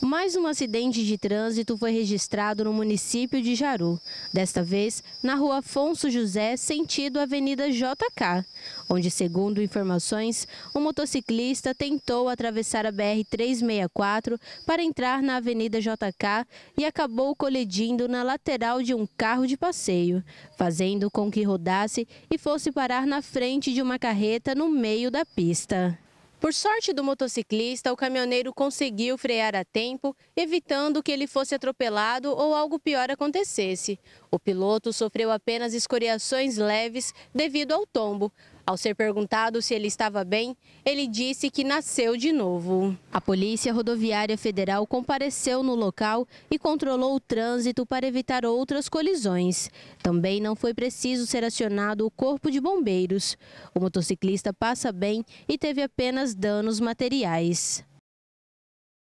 Mais um acidente de trânsito foi registrado no município de Jaru, desta vez na rua Afonso José, sentido Avenida JK, onde, segundo informações, um motociclista tentou atravessar a BR-364 para entrar na Avenida JK e acabou colidindo na lateral de um carro de passeio, fazendo com que rodasse e fosse parar na frente de uma carreta no meio da pista. Por sorte do motociclista, o caminhoneiro conseguiu frear a tempo, evitando que ele fosse atropelado ou algo pior acontecesse. O piloto sofreu apenas escoriações leves devido ao tombo, ao ser perguntado se ele estava bem, ele disse que nasceu de novo. A Polícia Rodoviária Federal compareceu no local e controlou o trânsito para evitar outras colisões. Também não foi preciso ser acionado o Corpo de Bombeiros. O motociclista passa bem e teve apenas danos materiais.